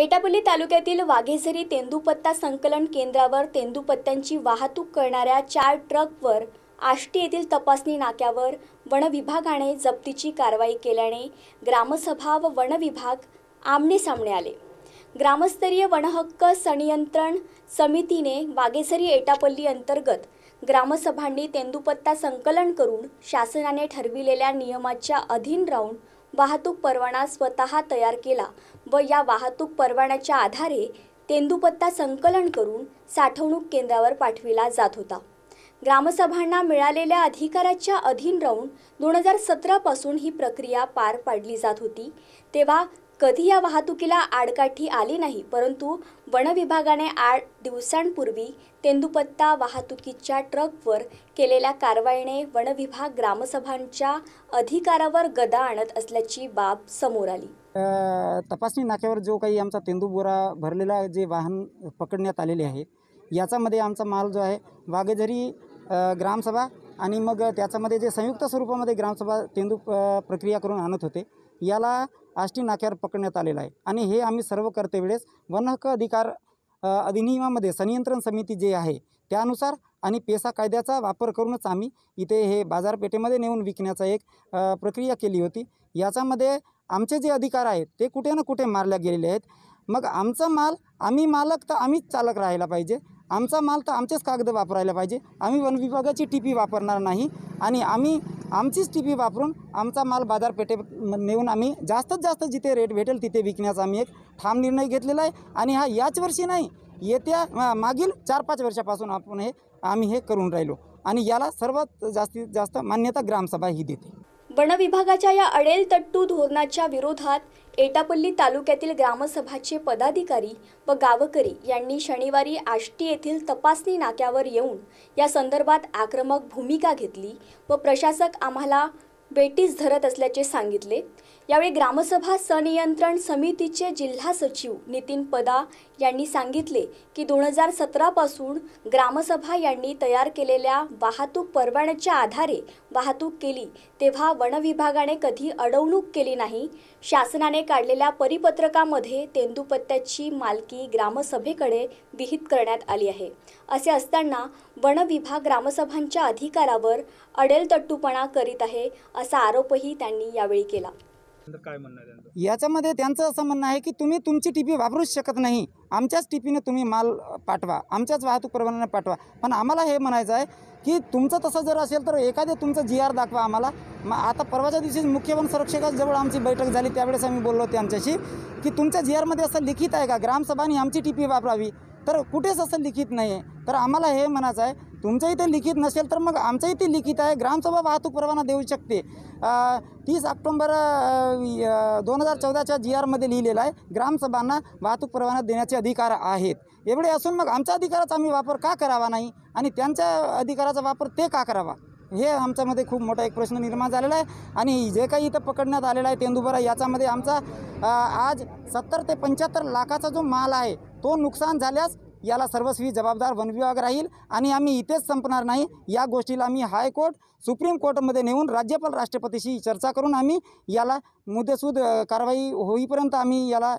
एटापल्ली तालुक्यातील वाघेझरी तेंदूपत्ता संकलन केंद्रावर तेंदूपत्त्यांची वाहतूक करणाऱ्या चार ट्रकवर आष्टी येथील तपासणी नाक्यावर वनविभागाने जप्तीची कारवाई केल्याने ग्रामसभा व वनविभाग आमने सामने आले ग्रामस्तरीय वनहक्क संनियंत्रण समितीने वाघेझरी एटापल्ली अंतर्गत ग्रामसभांनी तेंदुपत्ता संकलन करून शासनाने ठरविलेल्या नियमाच्या अधीन राहून वाहतूक परवाना स्वतः तयार केला व या वाहतूक परवान्याच्या आधारे तेंदुपत्ता संकलन करून साठवणूक केंद्रावर पाठविला जात होता ग्रामसभांना मिळालेल्या अधिकाराच्या अधीन राहून दोन हजार सतरापासून ही प्रक्रिया पार पाडली जात होती तेव्हा कधी या वाहतुकीला आडकाठी आली नाही परंतु वनविभागाने आठ दिवसांपूर्वी तेंदुपत्ता वाहतुकीच्या ट्रकवर केलेल्या कारवाईने वनविभाग ग्रामसभांच्या अधिकारावर गदा आणत असल्याची बाब समोर आली तपासणी नाक्यावर जो काही आमचा तेंदुबोरा भरलेला जे वाहन पकडण्यात आलेले आहे याच्यामध्ये आमचा माल जो आहे वाघझरी ग्रामसभा आणि मग त्याच्यामध्ये जे संयुक्त स्वरूपामध्ये ग्रामसभा तेंदू प्रक्रिया करून आणत होते याला आष्टी नाक्यावर पकडण्यात आलेलं आहे आणि हे आम्ही सर्व करते वेळेस वनहक्क अधिकार अधिनियमामध्ये संनियंत्रण समिती जे आहे त्यानुसार आणि पेसा कायद्याचा वापर करूनच आम्ही इथे हे बाजारपेठेमध्ये नेऊन विकण्याचा एक प्रक्रिया केली होती याच्यामध्ये आमचे जे अधिकार आहेत ते कुठे ना कुठे मारल्या गेलेले आहेत मग आमचा माल आम्ही मालक तर आम्हीच चालक राहायला पाहिजे आमचा माल तर आमचेच कागद वापरायला पाहिजे आम्ही वन विभागाची टी पी वापरणार नाही आणि आम्ही आमचीच टी पी वापरून आमचा माल बाजारपेठे नेऊन आम्ही जास्तीत जास्त जिथे रेट भेटेल तिथे विकण्याचा आम्ही एक ठाम निर्णय घेतलेला आहे आणि हा याच वर्षी नाही येत्या मागील चार पाच वर्षापासून आपण हे आम्ही हे करून राहिलो आणि याला सर्वात जास्तीत जास्त मान्यता ग्रामसभा ही देते वनविभागाच्या या अडेल तट्टू धोरणाच्या विरोधात एटापल्ली तालुक्यातील ग्रामसभाचे पदाधिकारी व गावकरी यांनी शनिवारी आष्टी येथील तपासणी नाक्यावर येऊन या संदर्भात आक्रमक भूमिका घेतली व प्रशासक आम्हाला बेटीस धरत असल्याचे सांगितले यावेळी ग्रामसभा सनियंत्रण समितीचे जिल्हा सचिव नितीन पदा यांनी सांगितले की दोन हजार सतरापासून ग्रामसभा यांनी तयार केलेल्या वाहतूक परवान्याच्या आधारे वाहतूक केली तेव्हा वनविभागाने कधी अडवणूक केली नाही शासनाने काढलेल्या परिपत्रकामध्ये तेंदुपत्त्याची मालकी ग्रामसभेकडे विहित करण्यात आली आहे असे असताना वनविभाग ग्रामसभांच्या अधिकारावर अडेलतट्टूपणा करीत आहे असा आरोपही त्यांनी यावेळी केला काय म्हणणं याच्यामध्ये त्यांचं असं म्हणणं आहे की तुम्ही तुमची टीपी वापरूच शकत नाही आमच्याच टीपीने तुम्ही माल पाठवा आमच्याच वाहतूक परवान्याने पाठवा पण आम्हाला हे म्हणायचं आहे की तुमचं तसं जर असेल तर एखाद्या तुमचं जी आर दाखवा आम्हाला मग आता परवाच्या दिवशी मुख्य वन जवळ आमची बैठक झाली त्यावेळेस आम्ही बोललो त्यांच्याशी आमच्याशी की तुमच्या जी आरमध्ये असं लिखित आहे का ग्रामसभाने आमची टीपी वापरावी तर कुठेच असं लिखित नाही आहे तर आम्हाला हे म्हणायचं आहे तुमचं इथे लिखित नसेल तर मग आमचं इथे लिखित आहे ग्रामसभा वाहतूक परवाना देऊ शकते तीस ऑक्टोंबर दोन हजार चौदाच्या जी आरमध्ये लिहिलेलं आहे ग्रामसभांना वाहतूक परवाना देण्याचे अधिकार आहेत एवढे असून मग आमच्या अधिकाराचा आम्ही वापर का करावा नाही आणि त्यांच्या अधिकाराचा वापर ते का करावा हे आमच्यामध्ये खूप मोठा एक प्रश्न निर्माण झालेला आहे आणि जे काही इथं पकडण्यात आलेलं आहे तेंदुबरा याच्यामध्ये आमचा आज सत्तर ते पंच्याहत्तर लाखाचा जो माल आहे तो नुकसान झाल्यास याला सर्वस्वी जबाबदार वन विभाग राहील आणि आम्ही इथेच संपणार नाही या गोष्टीला आम्ही हायकोर्ट सुप्रीम कोर्टमध्ये नेऊन राज्यपाल राष्ट्रपतीशी चर्चा करून आम्ही याला मुद्देसूद कारवाई होईपर्यंत आम्ही याला